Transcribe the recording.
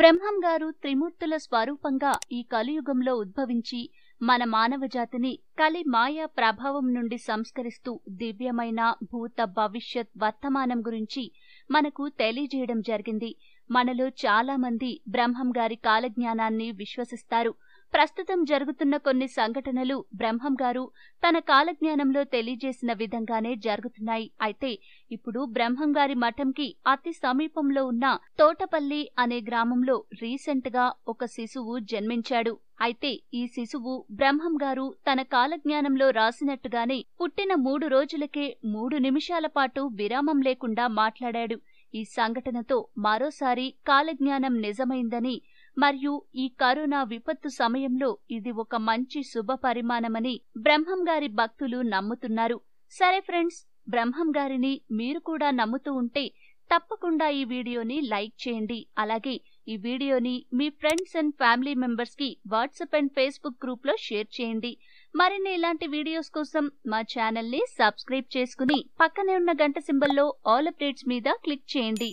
బ్రహ్మం గారు త్రిమూర్తుల స్వరూపంగా ఈ కలియుగంలో ఉద్భవించి మన మానవజాతిని కలి మాయా ప్రభావం నుండి సంస్కరిస్తూ దివ్యమైన భూత భవిష్యత్ వర్తమానం గురించి మనకు తెలియజేయడం జరిగింది మనలో చాలామంది బ్రహ్మం గారి కాలజ్ఞానాన్ని విశ్వసిస్తారు ప్రస్తుతం జరుగుతున్న కొన్ని సంఘటనలు బ్రహ్మం గారు తన కాలజ్ఞానంలో తెలియజేసిన విధంగానే జరుగుతున్నాయి అయితే ఇప్పుడు బ్రహ్మం గారి మఠంకి అతి సమీపంలో ఉన్న తోటపల్లి అనే గ్రామంలో రీసెంట్ గా ఒక శిశువు జన్మించాడు అయితే ఈ శిశువు బ్రహ్మం గారు తన కాలజ్ఞానంలో రాసినట్టుగానే పుట్టిన మూడు రోజులకే మూడు నిమిషాల పాటు విరామం లేకుండా మాట్లాడాడు ఈ సంఘటనతో మరోసారి కాలజ్ఞానం నిజమైందని మరియు ఈ కరోనా విపత్తు సమయంలో ఇది ఒక మంచి శుభ పరిమాణమని బ్రహ్మం గారి భక్తులు నమ్ముతున్నారు సరే ఫ్రెండ్స్ బ్రహ్మం గారిని మీరు కూడా నమ్ముతూ ఉంటే తప్పకుండా ఈ వీడియోని లైక్ చేయండి అలాగే ఈ వీడియోని మీ ఫ్రెండ్స్ అండ్ ఫ్యామిలీ మెంబర్స్ కి వాట్సాప్ అండ్ ఫేస్బుక్ గ్రూప్ లో షేర్ చేయండి మరిన్ని ఇలాంటి వీడియోస్ కోసం మా ఛానల్ ని సబ్స్క్రైబ్ చేసుకుని పక్కనే ఉన్న గంట సింబల్లో ఆల్ అప్డేట్స్ మీద క్లిక్ చేయండి